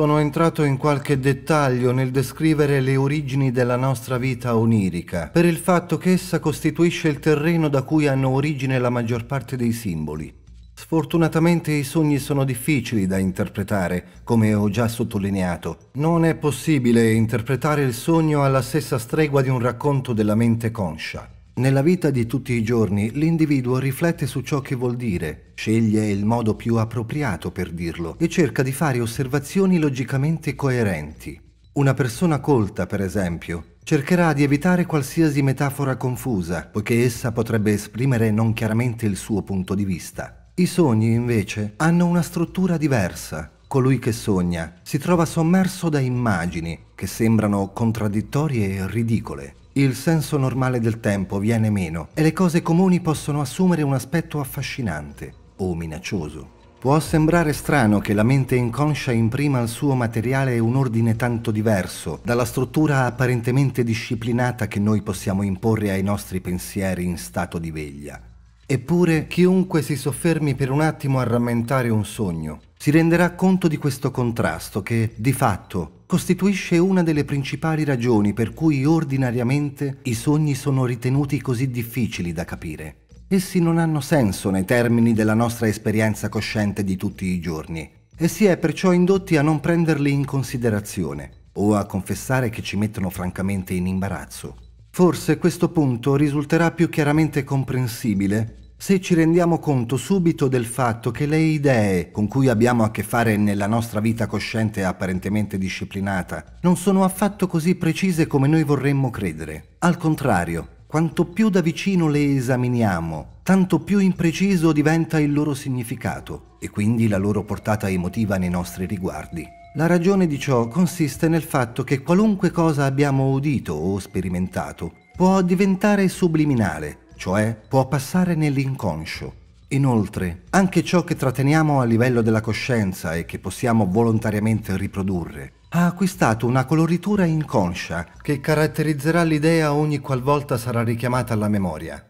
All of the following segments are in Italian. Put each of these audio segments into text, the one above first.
Sono entrato in qualche dettaglio nel descrivere le origini della nostra vita onirica, per il fatto che essa costituisce il terreno da cui hanno origine la maggior parte dei simboli. Sfortunatamente i sogni sono difficili da interpretare, come ho già sottolineato. Non è possibile interpretare il sogno alla stessa stregua di un racconto della mente conscia. Nella vita di tutti i giorni l'individuo riflette su ciò che vuol dire, sceglie il modo più appropriato per dirlo e cerca di fare osservazioni logicamente coerenti. Una persona colta, per esempio, cercherà di evitare qualsiasi metafora confusa, poiché essa potrebbe esprimere non chiaramente il suo punto di vista. I sogni, invece, hanno una struttura diversa. Colui che sogna si trova sommerso da immagini che sembrano contraddittorie e ridicole. Il senso normale del tempo viene meno e le cose comuni possono assumere un aspetto affascinante o minaccioso. Può sembrare strano che la mente inconscia imprima al suo materiale un ordine tanto diverso dalla struttura apparentemente disciplinata che noi possiamo imporre ai nostri pensieri in stato di veglia. Eppure, chiunque si soffermi per un attimo a rammentare un sogno, si renderà conto di questo contrasto che, di fatto, costituisce una delle principali ragioni per cui ordinariamente i sogni sono ritenuti così difficili da capire. Essi non hanno senso nei termini della nostra esperienza cosciente di tutti i giorni e si è perciò indotti a non prenderli in considerazione o a confessare che ci mettono francamente in imbarazzo. Forse questo punto risulterà più chiaramente comprensibile se ci rendiamo conto subito del fatto che le idee con cui abbiamo a che fare nella nostra vita cosciente e apparentemente disciplinata non sono affatto così precise come noi vorremmo credere. Al contrario, quanto più da vicino le esaminiamo, tanto più impreciso diventa il loro significato e quindi la loro portata emotiva nei nostri riguardi. La ragione di ciò consiste nel fatto che qualunque cosa abbiamo udito o sperimentato può diventare subliminale, cioè può passare nell'inconscio. Inoltre, anche ciò che tratteniamo a livello della coscienza e che possiamo volontariamente riprodurre, ha acquistato una coloritura inconscia che caratterizzerà l'idea ogni qualvolta sarà richiamata alla memoria.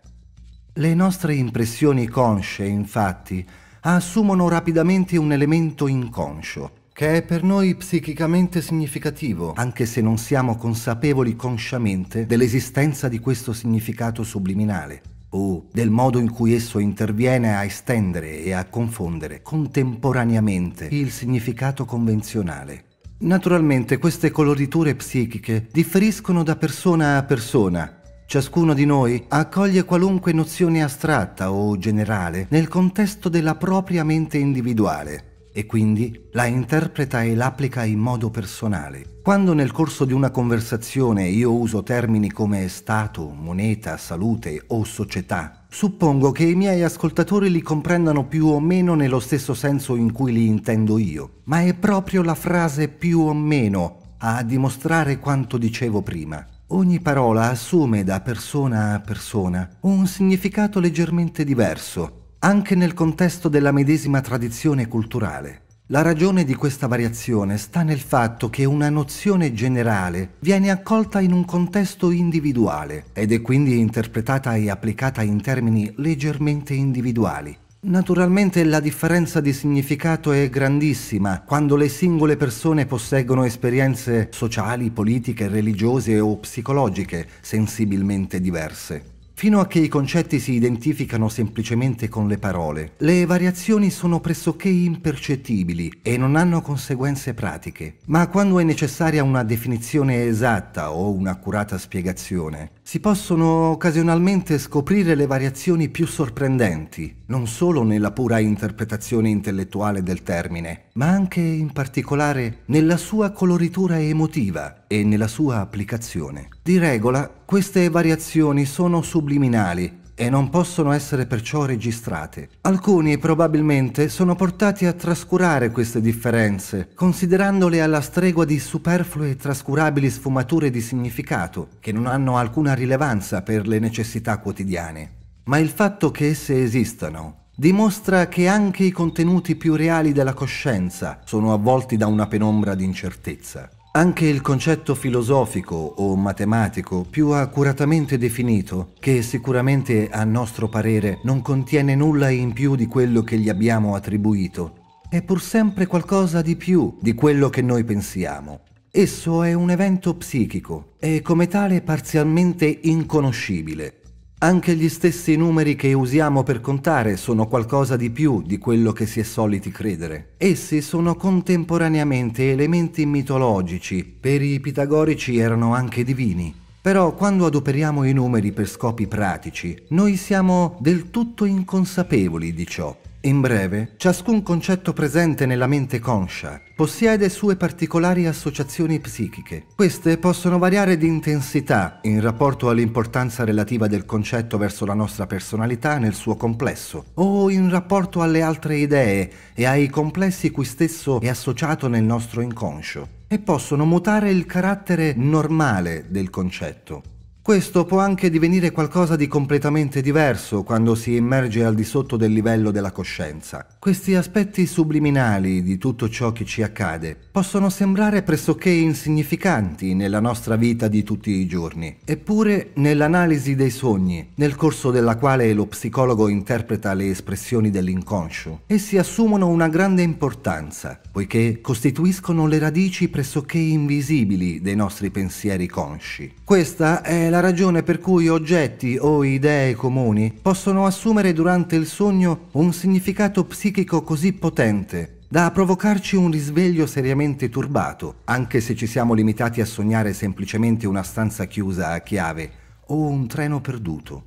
Le nostre impressioni consce, infatti, assumono rapidamente un elemento inconscio, che è per noi psichicamente significativo, anche se non siamo consapevoli consciamente dell'esistenza di questo significato subliminale o del modo in cui esso interviene a estendere e a confondere contemporaneamente il significato convenzionale. Naturalmente queste coloriture psichiche differiscono da persona a persona. Ciascuno di noi accoglie qualunque nozione astratta o generale nel contesto della propria mente individuale e quindi la interpreta e l'applica in modo personale. Quando nel corso di una conversazione io uso termini come Stato, moneta, salute o società, suppongo che i miei ascoltatori li comprendano più o meno nello stesso senso in cui li intendo io, ma è proprio la frase più o meno a dimostrare quanto dicevo prima. Ogni parola assume da persona a persona un significato leggermente diverso anche nel contesto della medesima tradizione culturale, la ragione di questa variazione sta nel fatto che una nozione generale viene accolta in un contesto individuale ed è quindi interpretata e applicata in termini leggermente individuali. Naturalmente la differenza di significato è grandissima quando le singole persone posseggono esperienze sociali, politiche, religiose o psicologiche sensibilmente diverse. Fino a che i concetti si identificano semplicemente con le parole, le variazioni sono pressoché impercettibili e non hanno conseguenze pratiche. Ma quando è necessaria una definizione esatta o un'accurata spiegazione, si possono occasionalmente scoprire le variazioni più sorprendenti, non solo nella pura interpretazione intellettuale del termine, ma anche in particolare nella sua coloritura emotiva e nella sua applicazione. Di regola, queste variazioni sono subliminali e non possono essere perciò registrate. Alcuni probabilmente sono portati a trascurare queste differenze, considerandole alla stregua di superflue e trascurabili sfumature di significato, che non hanno alcuna rilevanza per le necessità quotidiane. Ma il fatto che esse esistano dimostra che anche i contenuti più reali della coscienza sono avvolti da una penombra di incertezza. Anche il concetto filosofico o matematico più accuratamente definito, che sicuramente a nostro parere non contiene nulla in più di quello che gli abbiamo attribuito, è pur sempre qualcosa di più di quello che noi pensiamo. Esso è un evento psichico e come tale parzialmente inconoscibile, anche gli stessi numeri che usiamo per contare sono qualcosa di più di quello che si è soliti credere. Essi sono contemporaneamente elementi mitologici, per i pitagorici erano anche divini. Però quando adoperiamo i numeri per scopi pratici, noi siamo del tutto inconsapevoli di ciò. In breve, ciascun concetto presente nella mente conscia possiede sue particolari associazioni psichiche. Queste possono variare di intensità in rapporto all'importanza relativa del concetto verso la nostra personalità nel suo complesso, o in rapporto alle altre idee e ai complessi cui stesso è associato nel nostro inconscio, e possono mutare il carattere normale del concetto. Questo può anche divenire qualcosa di completamente diverso quando si immerge al di sotto del livello della coscienza. Questi aspetti subliminali di tutto ciò che ci accade possono sembrare pressoché insignificanti nella nostra vita di tutti i giorni. Eppure, nell'analisi dei sogni, nel corso della quale lo psicologo interpreta le espressioni dell'inconscio, essi assumono una grande importanza, poiché costituiscono le radici pressoché invisibili dei nostri pensieri consci. Questa è la ragione per cui oggetti o idee comuni possono assumere durante il sogno un significato psichico così potente da provocarci un risveglio seriamente turbato, anche se ci siamo limitati a sognare semplicemente una stanza chiusa a chiave o un treno perduto.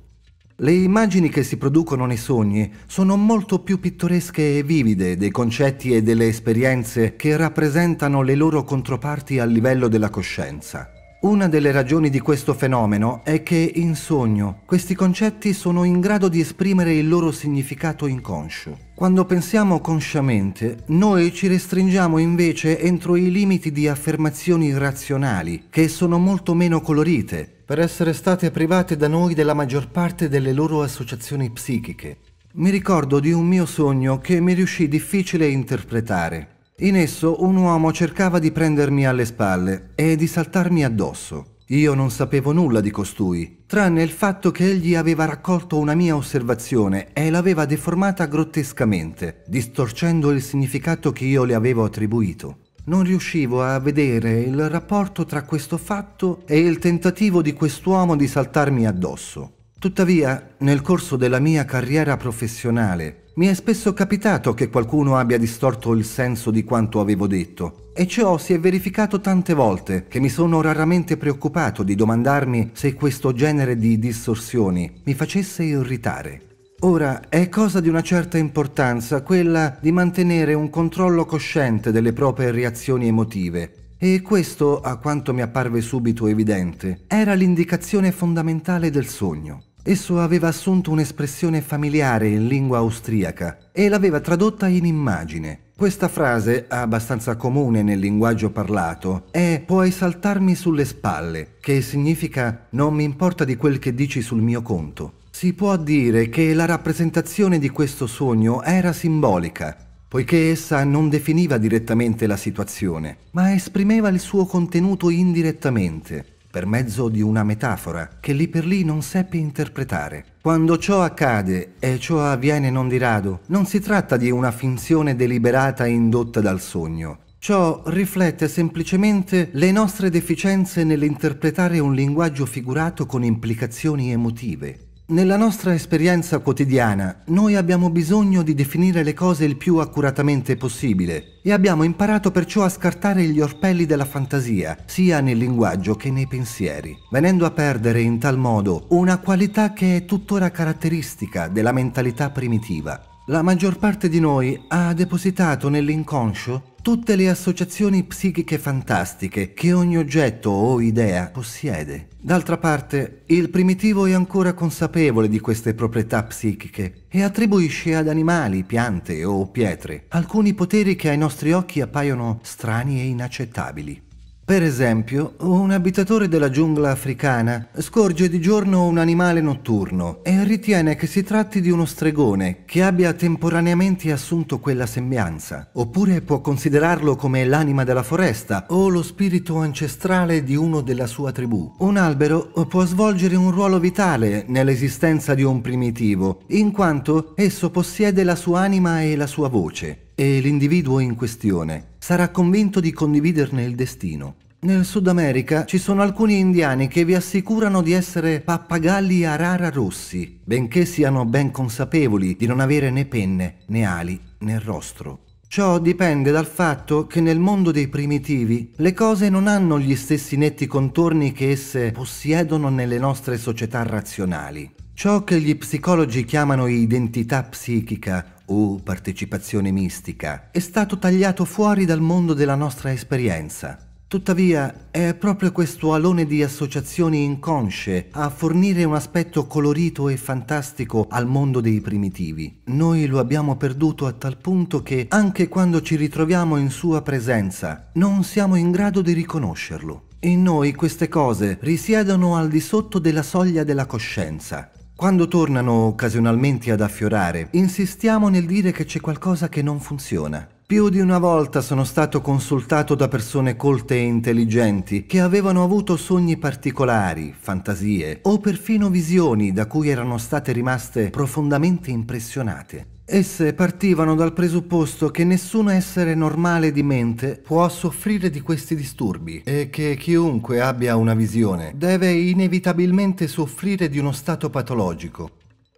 Le immagini che si producono nei sogni sono molto più pittoresche e vivide dei concetti e delle esperienze che rappresentano le loro controparti a livello della coscienza. Una delle ragioni di questo fenomeno è che in sogno questi concetti sono in grado di esprimere il loro significato inconscio. Quando pensiamo consciamente, noi ci restringiamo invece entro i limiti di affermazioni razionali, che sono molto meno colorite, per essere state private da noi della maggior parte delle loro associazioni psichiche. Mi ricordo di un mio sogno che mi riuscì difficile interpretare. In esso un uomo cercava di prendermi alle spalle e di saltarmi addosso. Io non sapevo nulla di costui, tranne il fatto che egli aveva raccolto una mia osservazione e l'aveva deformata grottescamente, distorcendo il significato che io le avevo attribuito. Non riuscivo a vedere il rapporto tra questo fatto e il tentativo di quest'uomo di saltarmi addosso. Tuttavia, nel corso della mia carriera professionale mi è spesso capitato che qualcuno abbia distorto il senso di quanto avevo detto, e ciò si è verificato tante volte che mi sono raramente preoccupato di domandarmi se questo genere di distorsioni mi facesse irritare. Ora è cosa di una certa importanza quella di mantenere un controllo cosciente delle proprie reazioni emotive e questo, a quanto mi apparve subito evidente, era l'indicazione fondamentale del sogno. Esso aveva assunto un'espressione familiare in lingua austriaca e l'aveva tradotta in immagine. Questa frase, abbastanza comune nel linguaggio parlato, è puoi saltarmi sulle spalle, che significa non mi importa di quel che dici sul mio conto. Si può dire che la rappresentazione di questo sogno era simbolica, poiché essa non definiva direttamente la situazione, ma esprimeva il suo contenuto indirettamente per mezzo di una metafora che lì per lì non seppe interpretare. Quando ciò accade, e ciò avviene non di rado, non si tratta di una finzione deliberata indotta dal sogno, Ciò riflette semplicemente le nostre deficienze nell'interpretare un linguaggio figurato con implicazioni emotive. Nella nostra esperienza quotidiana noi abbiamo bisogno di definire le cose il più accuratamente possibile e abbiamo imparato perciò a scartare gli orpelli della fantasia, sia nel linguaggio che nei pensieri, venendo a perdere in tal modo una qualità che è tuttora caratteristica della mentalità primitiva. La maggior parte di noi ha depositato nell'inconscio tutte le associazioni psichiche fantastiche che ogni oggetto o idea possiede. D'altra parte, il primitivo è ancora consapevole di queste proprietà psichiche e attribuisce ad animali, piante o pietre alcuni poteri che ai nostri occhi appaiono strani e inaccettabili. Per esempio, un abitatore della giungla africana scorge di giorno un animale notturno e ritiene che si tratti di uno stregone che abbia temporaneamente assunto quella sembianza, oppure può considerarlo come l'anima della foresta o lo spirito ancestrale di uno della sua tribù. Un albero può svolgere un ruolo vitale nell'esistenza di un primitivo, in quanto esso possiede la sua anima e la sua voce, e l'individuo in questione sarà convinto di condividerne il destino. Nel Sud America ci sono alcuni indiani che vi assicurano di essere pappagalli a rara rossi, benché siano ben consapevoli di non avere né penne, né ali, né rostro. Ciò dipende dal fatto che nel mondo dei primitivi le cose non hanno gli stessi netti contorni che esse possiedono nelle nostre società razionali. Ciò che gli psicologi chiamano identità psichica o partecipazione mistica è stato tagliato fuori dal mondo della nostra esperienza. Tuttavia è proprio questo alone di associazioni inconsce a fornire un aspetto colorito e fantastico al mondo dei primitivi. Noi lo abbiamo perduto a tal punto che anche quando ci ritroviamo in sua presenza non siamo in grado di riconoscerlo. In noi queste cose risiedono al di sotto della soglia della coscienza quando tornano occasionalmente ad affiorare, insistiamo nel dire che c'è qualcosa che non funziona. Più di una volta sono stato consultato da persone colte e intelligenti che avevano avuto sogni particolari, fantasie o perfino visioni da cui erano state rimaste profondamente impressionate. Esse partivano dal presupposto che nessun essere normale di mente può soffrire di questi disturbi e che chiunque abbia una visione deve inevitabilmente soffrire di uno stato patologico.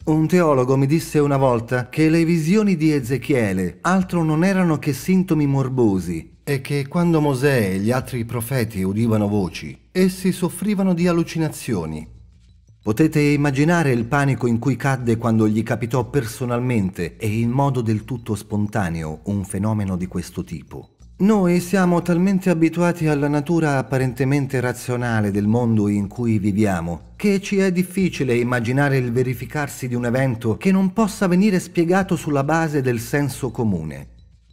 Un teologo mi disse una volta che le visioni di Ezechiele altro non erano che sintomi morbosi e che quando Mosè e gli altri profeti udivano voci, essi soffrivano di allucinazioni Potete immaginare il panico in cui cadde quando gli capitò personalmente e in modo del tutto spontaneo un fenomeno di questo tipo. Noi siamo talmente abituati alla natura apparentemente razionale del mondo in cui viviamo che ci è difficile immaginare il verificarsi di un evento che non possa venire spiegato sulla base del senso comune.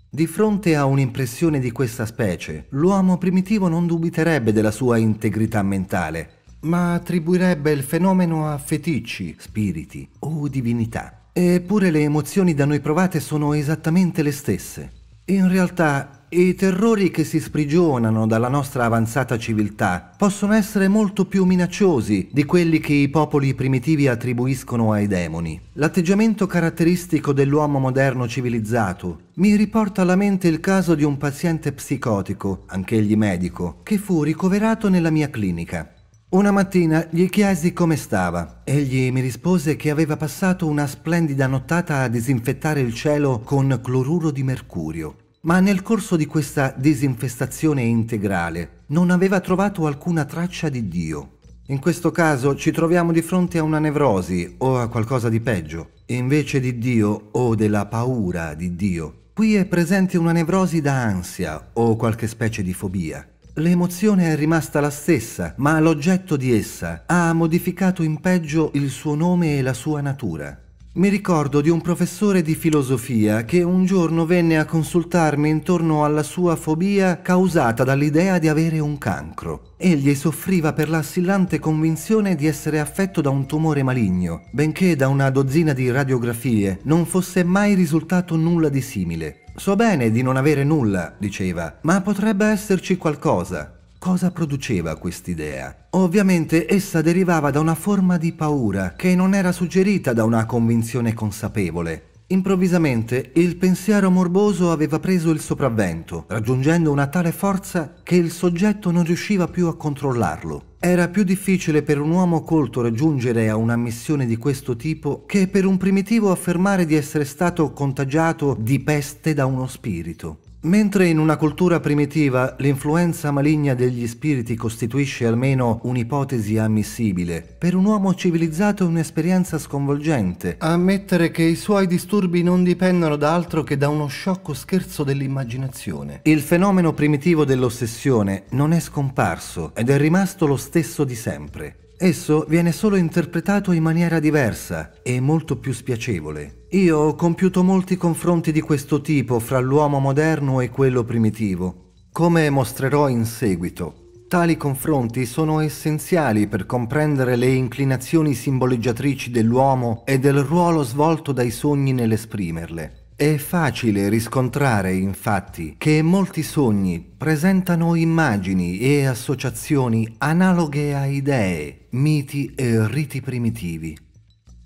Di fronte a un'impressione di questa specie, l'uomo primitivo non dubiterebbe della sua integrità mentale, ma attribuirebbe il fenomeno a feticci, spiriti o divinità. Eppure le emozioni da noi provate sono esattamente le stesse. In realtà i terrori che si sprigionano dalla nostra avanzata civiltà possono essere molto più minacciosi di quelli che i popoli primitivi attribuiscono ai demoni. L'atteggiamento caratteristico dell'uomo moderno civilizzato mi riporta alla mente il caso di un paziente psicotico, anch'egli medico, che fu ricoverato nella mia clinica. Una mattina gli chiesi come stava. Egli mi rispose che aveva passato una splendida nottata a disinfettare il cielo con cloruro di mercurio, ma nel corso di questa disinfestazione integrale non aveva trovato alcuna traccia di Dio. In questo caso ci troviamo di fronte a una nevrosi o a qualcosa di peggio, invece di Dio o della paura di Dio. Qui è presente una nevrosi da ansia o qualche specie di fobia. L'emozione è rimasta la stessa, ma l'oggetto di essa ha modificato in peggio il suo nome e la sua natura. Mi ricordo di un professore di filosofia che un giorno venne a consultarmi intorno alla sua fobia causata dall'idea di avere un cancro. Egli soffriva per l'assillante convinzione di essere affetto da un tumore maligno, benché da una dozzina di radiografie non fosse mai risultato nulla di simile. So bene di non avere nulla, diceva, ma potrebbe esserci qualcosa. Cosa produceva quest'idea? Ovviamente essa derivava da una forma di paura che non era suggerita da una convinzione consapevole. Improvvisamente il pensiero morboso aveva preso il sopravvento, raggiungendo una tale forza che il soggetto non riusciva più a controllarlo. Era più difficile per un uomo colto raggiungere a una missione di questo tipo che per un primitivo affermare di essere stato contagiato di peste da uno spirito. Mentre in una cultura primitiva l'influenza maligna degli spiriti costituisce almeno un'ipotesi ammissibile, per un uomo civilizzato è un'esperienza sconvolgente. Ammettere che i suoi disturbi non dipendono da altro che da uno sciocco scherzo dell'immaginazione. Il fenomeno primitivo dell'ossessione non è scomparso ed è rimasto lo stesso di sempre. Esso viene solo interpretato in maniera diversa e molto più spiacevole. Io ho compiuto molti confronti di questo tipo fra l'uomo moderno e quello primitivo, come mostrerò in seguito. Tali confronti sono essenziali per comprendere le inclinazioni simboleggiatrici dell'uomo e del ruolo svolto dai sogni nell'esprimerle. È facile riscontrare, infatti, che molti sogni presentano immagini e associazioni analoghe a idee, miti e riti primitivi.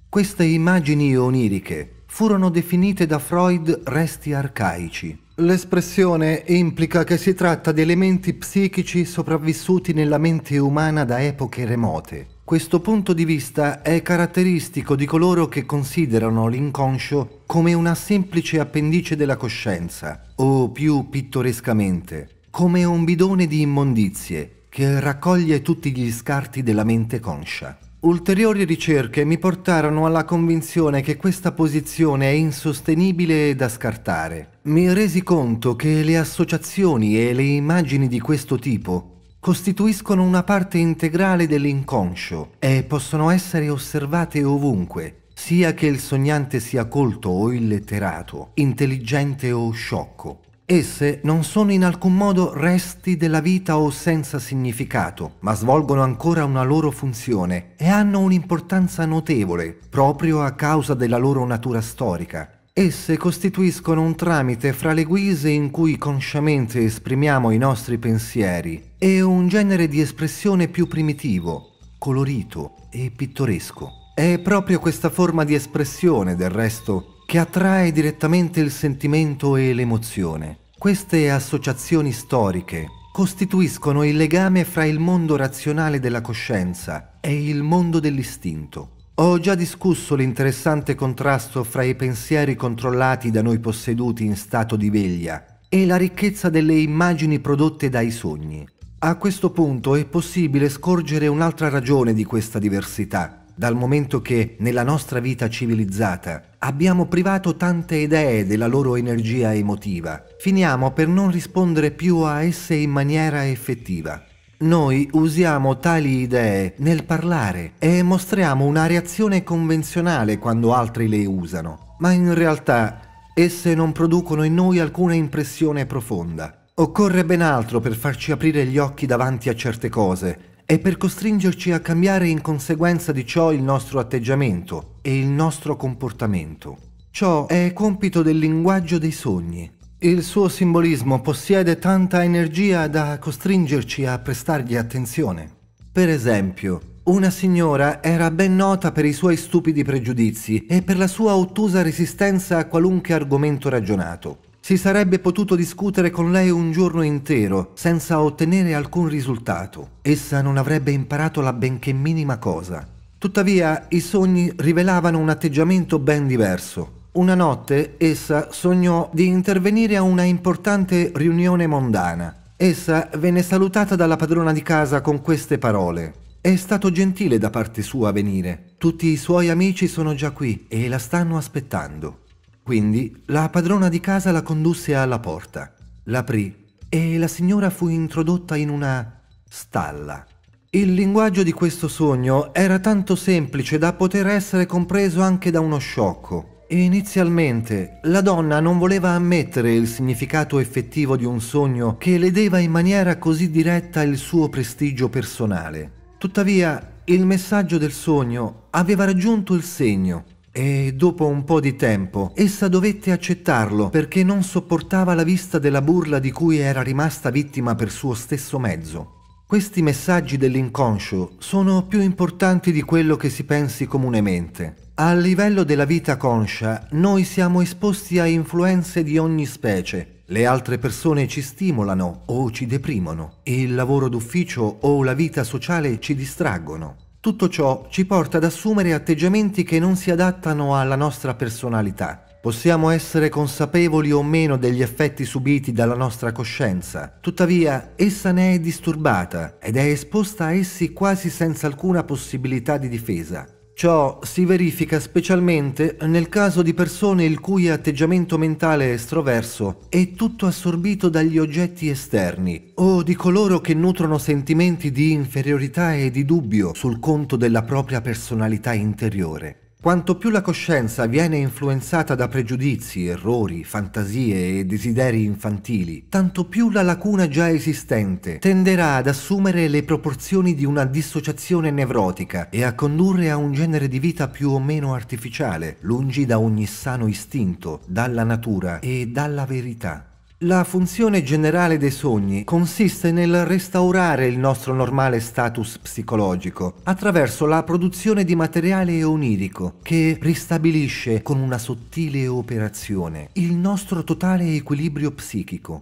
Queste immagini oniriche furono definite da Freud resti arcaici. L'espressione implica che si tratta di elementi psichici sopravvissuti nella mente umana da epoche remote. Questo punto di vista è caratteristico di coloro che considerano l'inconscio come una semplice appendice della coscienza, o più pittorescamente, come un bidone di immondizie che raccoglie tutti gli scarti della mente conscia. Ulteriori ricerche mi portarono alla convinzione che questa posizione è insostenibile e da scartare. Mi resi conto che le associazioni e le immagini di questo tipo costituiscono una parte integrale dell'inconscio e possono essere osservate ovunque, sia che il sognante sia colto o illetterato, intelligente o sciocco. Esse non sono in alcun modo resti della vita o senza significato, ma svolgono ancora una loro funzione e hanno un'importanza notevole proprio a causa della loro natura storica. Esse costituiscono un tramite fra le guise in cui consciamente esprimiamo i nostri pensieri e un genere di espressione più primitivo, colorito e pittoresco. È proprio questa forma di espressione, del resto, che attrae direttamente il sentimento e l'emozione. Queste associazioni storiche costituiscono il legame fra il mondo razionale della coscienza e il mondo dell'istinto. Ho già discusso l'interessante contrasto fra i pensieri controllati da noi posseduti in stato di veglia e la ricchezza delle immagini prodotte dai sogni. A questo punto è possibile scorgere un'altra ragione di questa diversità, dal momento che nella nostra vita civilizzata abbiamo privato tante idee della loro energia emotiva. Finiamo per non rispondere più a esse in maniera effettiva. Noi usiamo tali idee nel parlare e mostriamo una reazione convenzionale quando altri le usano, ma in realtà esse non producono in noi alcuna impressione profonda. Occorre ben altro per farci aprire gli occhi davanti a certe cose e per costringerci a cambiare in conseguenza di ciò il nostro atteggiamento e il nostro comportamento. Ciò è compito del linguaggio dei sogni. Il suo simbolismo possiede tanta energia da costringerci a prestargli attenzione. Per esempio, una signora era ben nota per i suoi stupidi pregiudizi e per la sua ottusa resistenza a qualunque argomento ragionato. Si sarebbe potuto discutere con lei un giorno intero senza ottenere alcun risultato. Essa non avrebbe imparato la benché minima cosa. Tuttavia i sogni rivelavano un atteggiamento ben diverso. Una notte essa sognò di intervenire a una importante riunione mondana. Essa venne salutata dalla padrona di casa con queste parole. È stato gentile da parte sua venire. Tutti i suoi amici sono già qui e la stanno aspettando. Quindi la padrona di casa la condusse alla porta, l'aprì e la signora fu introdotta in una stalla. Il linguaggio di questo sogno era tanto semplice da poter essere compreso anche da uno sciocco. Inizialmente la donna non voleva ammettere il significato effettivo di un sogno che ledeva in maniera così diretta il suo prestigio personale. Tuttavia, il messaggio del sogno aveva raggiunto il segno e dopo un po' di tempo essa dovette accettarlo perché non sopportava la vista della burla di cui era rimasta vittima per suo stesso mezzo. Questi messaggi dell'inconscio sono più importanti di quello che si pensi comunemente. A livello della vita conscia, noi siamo esposti a influenze di ogni specie. Le altre persone ci stimolano o ci deprimono, il lavoro d'ufficio o la vita sociale ci distraggono. Tutto ciò ci porta ad assumere atteggiamenti che non si adattano alla nostra personalità. Possiamo essere consapevoli o meno degli effetti subiti dalla nostra coscienza, tuttavia essa ne è disturbata ed è esposta a essi quasi senza alcuna possibilità di difesa. Ciò si verifica specialmente nel caso di persone il cui atteggiamento mentale estroverso è tutto assorbito dagli oggetti esterni o di coloro che nutrono sentimenti di inferiorità e di dubbio sul conto della propria personalità interiore. Quanto più la coscienza viene influenzata da pregiudizi, errori, fantasie e desideri infantili, tanto più la lacuna già esistente tenderà ad assumere le proporzioni di una dissociazione nevrotica e a condurre a un genere di vita più o meno artificiale, lungi da ogni sano istinto, dalla natura e dalla verità. La funzione generale dei sogni consiste nel restaurare il nostro normale status psicologico attraverso la produzione di materiale onirico che ristabilisce con una sottile operazione il nostro totale equilibrio psichico.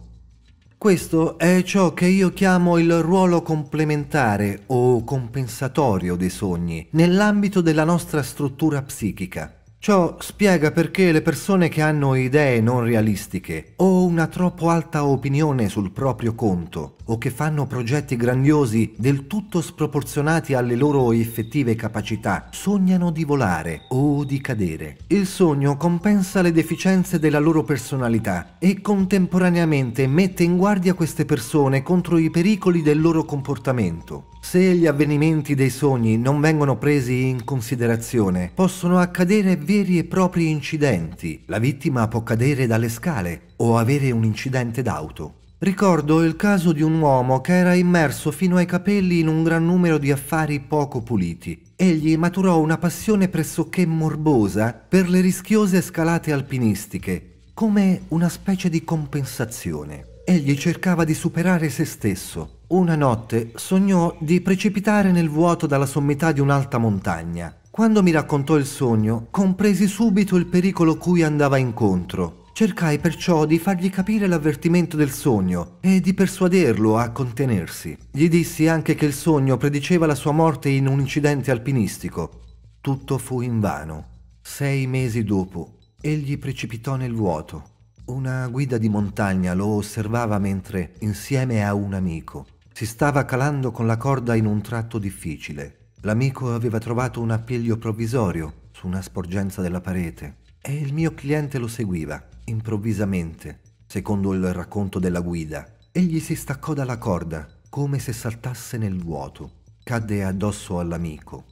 Questo è ciò che io chiamo il ruolo complementare o compensatorio dei sogni nell'ambito della nostra struttura psichica. Ciò spiega perché le persone che hanno idee non realistiche o una troppo alta opinione sul proprio conto o che fanno progetti grandiosi del tutto sproporzionati alle loro effettive capacità sognano di volare o di cadere. Il sogno compensa le deficienze della loro personalità e contemporaneamente mette in guardia queste persone contro i pericoli del loro comportamento. Se gli avvenimenti dei sogni non vengono presi in considerazione, possono accadere veri e propri incidenti. La vittima può cadere dalle scale o avere un incidente d'auto. Ricordo il caso di un uomo che era immerso fino ai capelli in un gran numero di affari poco puliti. Egli maturò una passione pressoché morbosa per le rischiose scalate alpinistiche, come una specie di compensazione. Egli cercava di superare se stesso, una notte sognò di precipitare nel vuoto dalla sommità di un'alta montagna. Quando mi raccontò il sogno, compresi subito il pericolo cui andava incontro. Cercai perciò di fargli capire l'avvertimento del sogno e di persuaderlo a contenersi. Gli dissi anche che il sogno prediceva la sua morte in un incidente alpinistico. Tutto fu invano. Sei mesi dopo, egli precipitò nel vuoto. Una guida di montagna lo osservava mentre, insieme a un amico, si stava calando con la corda in un tratto difficile. L'amico aveva trovato un appiglio provvisorio su una sporgenza della parete e il mio cliente lo seguiva, improvvisamente, secondo il racconto della guida. Egli si staccò dalla corda, come se saltasse nel vuoto. Cadde addosso all'amico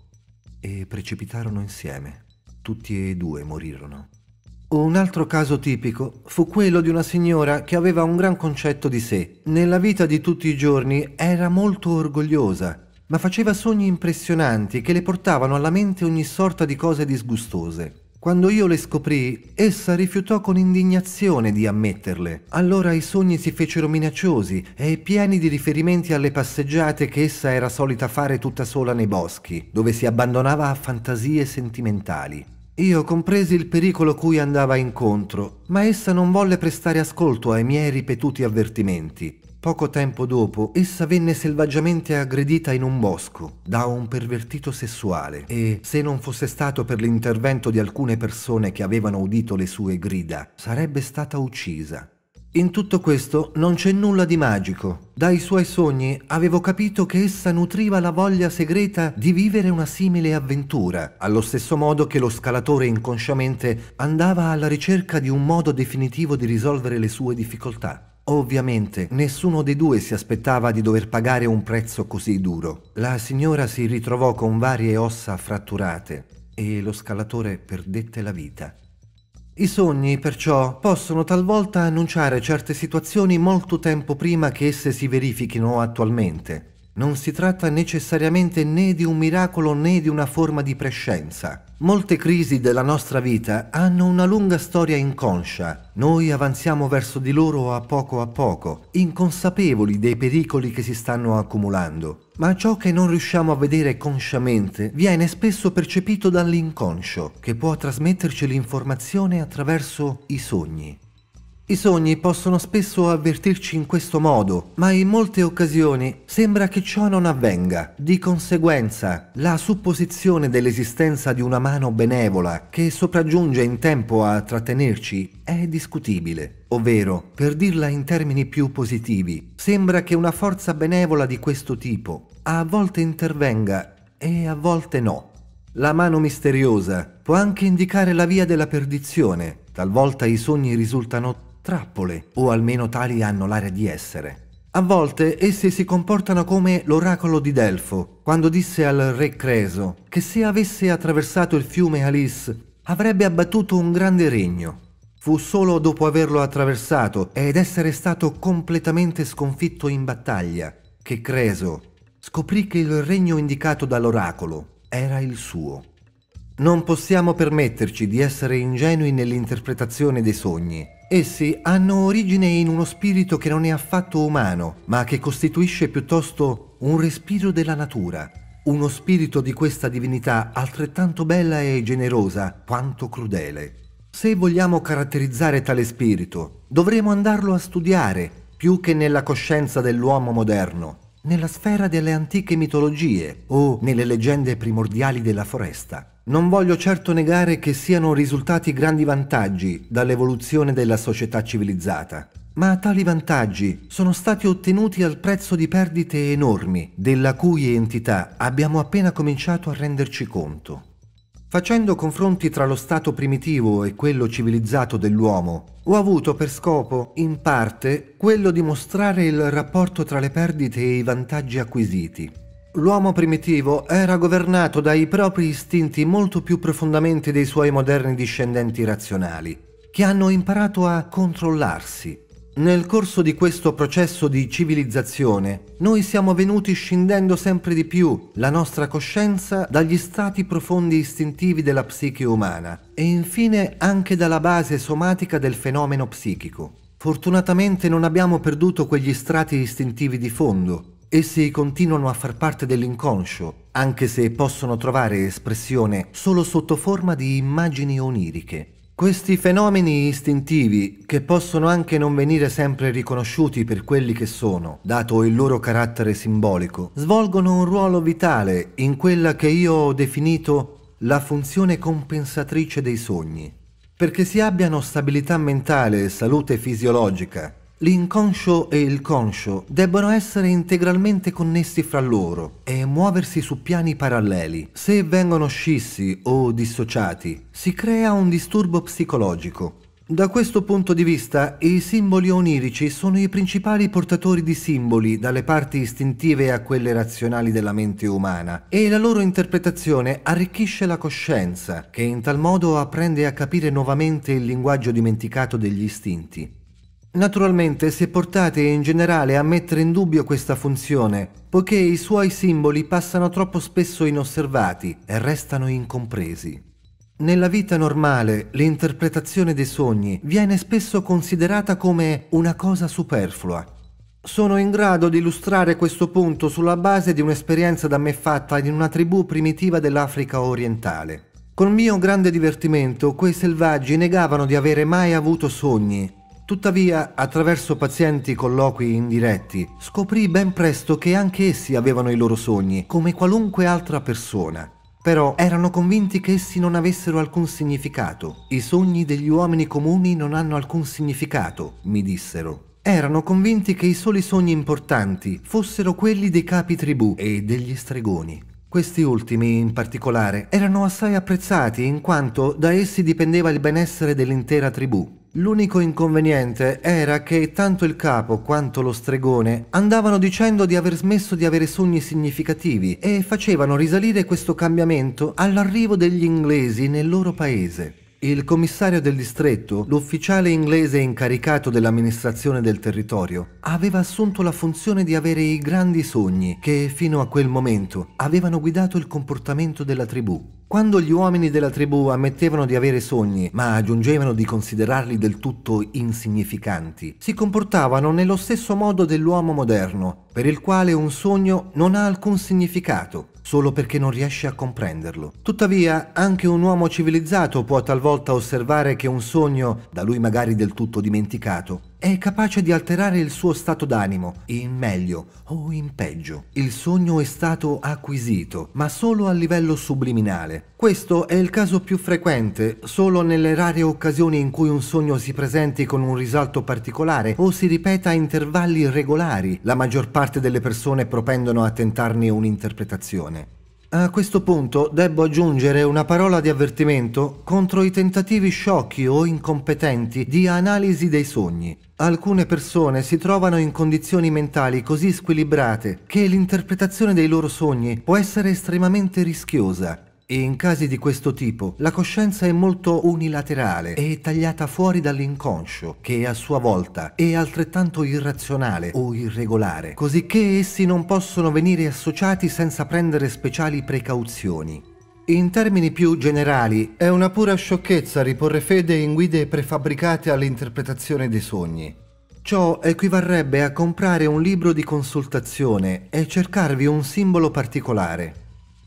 e precipitarono insieme. Tutti e due morirono. Un altro caso tipico fu quello di una signora che aveva un gran concetto di sé. Nella vita di tutti i giorni era molto orgogliosa, ma faceva sogni impressionanti che le portavano alla mente ogni sorta di cose disgustose. Quando io le scoprì, essa rifiutò con indignazione di ammetterle. Allora i sogni si fecero minacciosi e pieni di riferimenti alle passeggiate che essa era solita fare tutta sola nei boschi, dove si abbandonava a fantasie sentimentali. Io compresi il pericolo cui andava incontro, ma essa non volle prestare ascolto ai miei ripetuti avvertimenti. Poco tempo dopo, essa venne selvaggiamente aggredita in un bosco da un pervertito sessuale e, se non fosse stato per l'intervento di alcune persone che avevano udito le sue grida, sarebbe stata uccisa. In tutto questo non c'è nulla di magico. Dai suoi sogni avevo capito che essa nutriva la voglia segreta di vivere una simile avventura, allo stesso modo che lo scalatore inconsciamente andava alla ricerca di un modo definitivo di risolvere le sue difficoltà. Ovviamente nessuno dei due si aspettava di dover pagare un prezzo così duro. La signora si ritrovò con varie ossa fratturate e lo scalatore perdette la vita. I sogni, perciò, possono talvolta annunciare certe situazioni molto tempo prima che esse si verifichino attualmente non si tratta necessariamente né di un miracolo né di una forma di prescienza. Molte crisi della nostra vita hanno una lunga storia inconscia. Noi avanziamo verso di loro a poco a poco, inconsapevoli dei pericoli che si stanno accumulando. Ma ciò che non riusciamo a vedere consciamente viene spesso percepito dall'inconscio, che può trasmetterci l'informazione attraverso i sogni. I sogni possono spesso avvertirci in questo modo, ma in molte occasioni sembra che ciò non avvenga. Di conseguenza, la supposizione dell'esistenza di una mano benevola che sopraggiunge in tempo a trattenerci è discutibile. Ovvero, per dirla in termini più positivi, sembra che una forza benevola di questo tipo a volte intervenga e a volte no. La mano misteriosa può anche indicare la via della perdizione, talvolta i sogni risultano trappole, o almeno tali hanno l'aria di essere. A volte esse si comportano come l'oracolo di Delfo, quando disse al re Creso che se avesse attraversato il fiume Alice avrebbe abbattuto un grande regno. Fu solo dopo averlo attraversato ed essere stato completamente sconfitto in battaglia che Creso scoprì che il regno indicato dall'oracolo era il suo. Non possiamo permetterci di essere ingenui nell'interpretazione dei sogni, Essi hanno origine in uno spirito che non è affatto umano, ma che costituisce piuttosto un respiro della natura, uno spirito di questa divinità altrettanto bella e generosa quanto crudele. Se vogliamo caratterizzare tale spirito, dovremo andarlo a studiare più che nella coscienza dell'uomo moderno, nella sfera delle antiche mitologie o nelle leggende primordiali della foresta. Non voglio certo negare che siano risultati grandi vantaggi dall'evoluzione della società civilizzata, ma tali vantaggi sono stati ottenuti al prezzo di perdite enormi, della cui entità abbiamo appena cominciato a renderci conto. Facendo confronti tra lo stato primitivo e quello civilizzato dell'uomo, ho avuto per scopo, in parte, quello di mostrare il rapporto tra le perdite e i vantaggi acquisiti L'uomo primitivo era governato dai propri istinti molto più profondamente dei suoi moderni discendenti razionali, che hanno imparato a controllarsi. Nel corso di questo processo di civilizzazione, noi siamo venuti scindendo sempre di più la nostra coscienza dagli stati profondi istintivi della psiche umana e infine anche dalla base somatica del fenomeno psichico. Fortunatamente non abbiamo perduto quegli strati istintivi di fondo, Essi continuano a far parte dell'inconscio, anche se possono trovare espressione solo sotto forma di immagini oniriche. Questi fenomeni istintivi, che possono anche non venire sempre riconosciuti per quelli che sono, dato il loro carattere simbolico, svolgono un ruolo vitale in quella che io ho definito la funzione compensatrice dei sogni. Perché si abbiano stabilità mentale e salute fisiologica, L'inconscio e il conscio debbono essere integralmente connessi fra loro e muoversi su piani paralleli. Se vengono scissi o dissociati, si crea un disturbo psicologico. Da questo punto di vista, i simboli onirici sono i principali portatori di simboli dalle parti istintive a quelle razionali della mente umana e la loro interpretazione arricchisce la coscienza, che in tal modo apprende a capire nuovamente il linguaggio dimenticato degli istinti. Naturalmente si è portati in generale a mettere in dubbio questa funzione, poiché i suoi simboli passano troppo spesso inosservati e restano incompresi. Nella vita normale l'interpretazione dei sogni viene spesso considerata come una cosa superflua. Sono in grado di illustrare questo punto sulla base di un'esperienza da me fatta in una tribù primitiva dell'Africa orientale. Col mio grande divertimento, quei selvaggi negavano di avere mai avuto sogni Tuttavia, attraverso pazienti colloqui indiretti, scoprì ben presto che anche essi avevano i loro sogni, come qualunque altra persona. Però erano convinti che essi non avessero alcun significato. I sogni degli uomini comuni non hanno alcun significato, mi dissero erano convinti che i soli sogni importanti fossero quelli dei capi tribù e degli stregoni. Questi ultimi, in particolare, erano assai apprezzati in quanto da essi dipendeva il benessere dell'intera tribù. L'unico inconveniente era che tanto il capo quanto lo stregone andavano dicendo di aver smesso di avere sogni significativi e facevano risalire questo cambiamento all'arrivo degli inglesi nel loro paese. Il commissario del distretto, l'ufficiale inglese incaricato dell'amministrazione del territorio, aveva assunto la funzione di avere i grandi sogni che fino a quel momento avevano guidato il comportamento della tribù. Quando gli uomini della tribù ammettevano di avere sogni, ma aggiungevano di considerarli del tutto insignificanti, si comportavano nello stesso modo dell'uomo moderno, per il quale un sogno non ha alcun significato, solo perché non riesce a comprenderlo. Tuttavia, anche un uomo civilizzato può talvolta osservare che un sogno, da lui magari del tutto dimenticato, è capace di alterare il suo stato d'animo, in meglio o in peggio. Il sogno è stato acquisito, ma solo a livello subliminale. Questo è il caso più frequente, solo nelle rare occasioni in cui un sogno si presenti con un risalto particolare o si ripeta a intervalli regolari. La maggior parte delle persone propendono a tentarne un'interpretazione. A questo punto debbo aggiungere una parola di avvertimento contro i tentativi sciocchi o incompetenti di analisi dei sogni. Alcune persone si trovano in condizioni mentali così squilibrate che l'interpretazione dei loro sogni può essere estremamente rischiosa e in casi di questo tipo la coscienza è molto unilaterale e tagliata fuori dall'inconscio, che a sua volta è altrettanto irrazionale o irregolare, cosicché essi non possono venire associati senza prendere speciali precauzioni. In termini più generali, è una pura sciocchezza riporre fede in guide prefabbricate all'interpretazione dei sogni. Ciò equivarrebbe a comprare un libro di consultazione e cercarvi un simbolo particolare.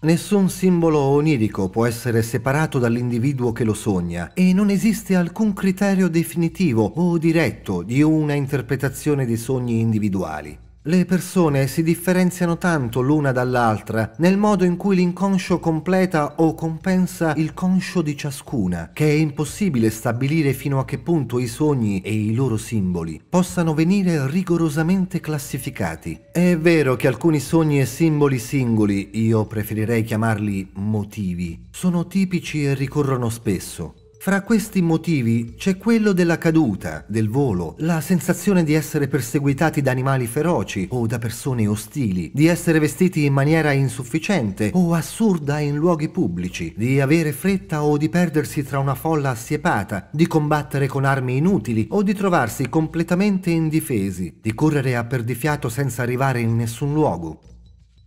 Nessun simbolo onirico può essere separato dall'individuo che lo sogna e non esiste alcun criterio definitivo o diretto di una interpretazione dei sogni individuali. Le persone si differenziano tanto l'una dall'altra nel modo in cui l'inconscio completa o compensa il conscio di ciascuna, che è impossibile stabilire fino a che punto i sogni e i loro simboli possano venire rigorosamente classificati. È vero che alcuni sogni e simboli singoli, io preferirei chiamarli motivi, sono tipici e ricorrono spesso. Fra questi motivi c'è quello della caduta, del volo, la sensazione di essere perseguitati da animali feroci o da persone ostili, di essere vestiti in maniera insufficiente o assurda in luoghi pubblici, di avere fretta o di perdersi tra una folla assiepata, di combattere con armi inutili o di trovarsi completamente indifesi, di correre a perdifiato senza arrivare in nessun luogo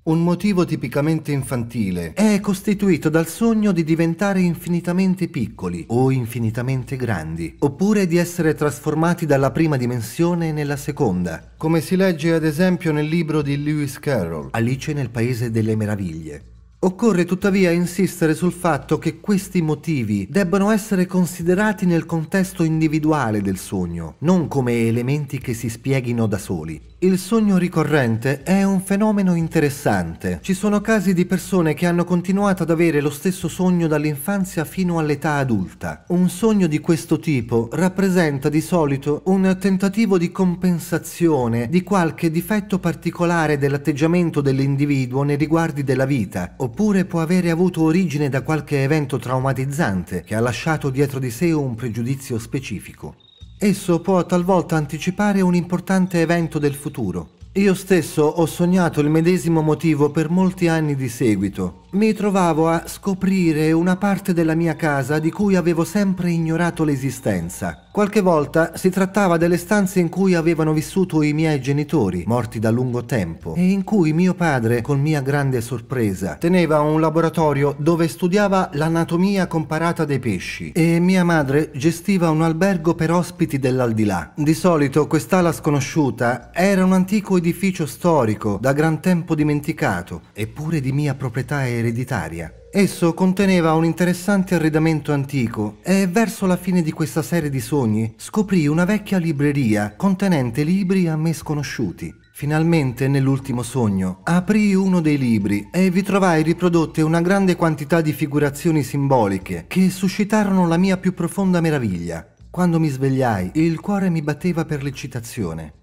un motivo tipicamente infantile, è costituito dal sogno di diventare infinitamente piccoli o infinitamente grandi, oppure di essere trasformati dalla prima dimensione nella seconda, come si legge ad esempio nel libro di Lewis Carroll, Alice nel Paese delle Meraviglie. Occorre tuttavia insistere sul fatto che questi motivi debbano essere considerati nel contesto individuale del sogno, non come elementi che si spieghino da soli. Il sogno ricorrente è un fenomeno interessante. Ci sono casi di persone che hanno continuato ad avere lo stesso sogno dall'infanzia fino all'età adulta. Un sogno di questo tipo rappresenta di solito un tentativo di compensazione di qualche difetto particolare dell'atteggiamento dell'individuo nei riguardi della vita, oppure può avere avuto origine da qualche evento traumatizzante che ha lasciato dietro di sé un pregiudizio specifico. Esso può talvolta anticipare un importante evento del futuro, io stesso ho sognato il medesimo motivo per molti anni di seguito. Mi trovavo a scoprire una parte della mia casa di cui avevo sempre ignorato l'esistenza. Qualche volta si trattava delle stanze in cui avevano vissuto i miei genitori, morti da lungo tempo, e in cui mio padre, con mia grande sorpresa, teneva un laboratorio dove studiava l'anatomia comparata dei pesci e mia madre gestiva un albergo per ospiti dell'aldilà. Di solito quest'ala sconosciuta era un antico edificio storico da gran tempo dimenticato, eppure di mia proprietà ereditaria. Esso conteneva un interessante arredamento antico e verso la fine di questa serie di sogni scoprì una vecchia libreria contenente libri a me sconosciuti. Finalmente, nell'ultimo sogno, aprì uno dei libri e vi trovai riprodotte una grande quantità di figurazioni simboliche che suscitarono la mia più profonda meraviglia. Quando mi svegliai, il cuore mi batteva per l'eccitazione.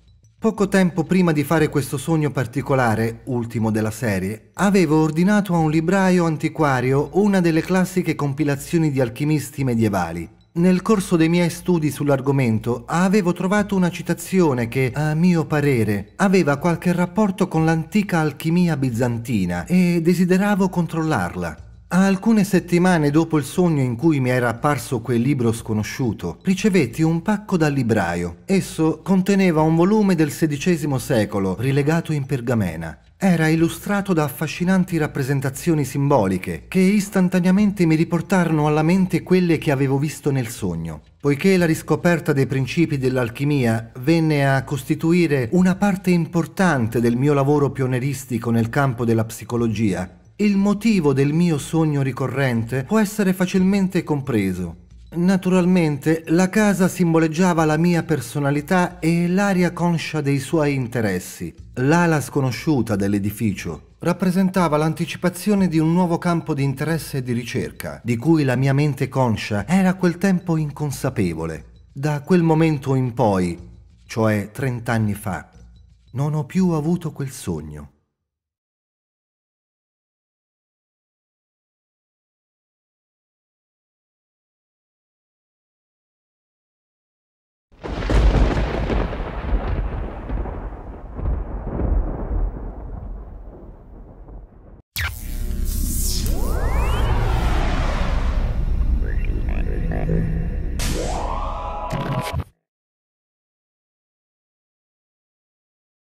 Poco tempo prima di fare questo sogno particolare, ultimo della serie, avevo ordinato a un libraio antiquario una delle classiche compilazioni di alchimisti medievali. Nel corso dei miei studi sull'argomento avevo trovato una citazione che, a mio parere, aveva qualche rapporto con l'antica alchimia bizantina e desideravo controllarla. Alcune settimane dopo il sogno in cui mi era apparso quel libro sconosciuto, ricevetti un pacco dal libraio. Esso conteneva un volume del XVI secolo, rilegato in pergamena. Era illustrato da affascinanti rappresentazioni simboliche, che istantaneamente mi riportarono alla mente quelle che avevo visto nel sogno. Poiché la riscoperta dei principi dell'alchimia venne a costituire una parte importante del mio lavoro pionieristico nel campo della psicologia, il motivo del mio sogno ricorrente può essere facilmente compreso. Naturalmente la casa simboleggiava la mia personalità e l'aria conscia dei suoi interessi. L'ala sconosciuta dell'edificio rappresentava l'anticipazione di un nuovo campo di interesse e di ricerca, di cui la mia mente conscia era a quel tempo inconsapevole. Da quel momento in poi, cioè 30 anni fa, non ho più avuto quel sogno.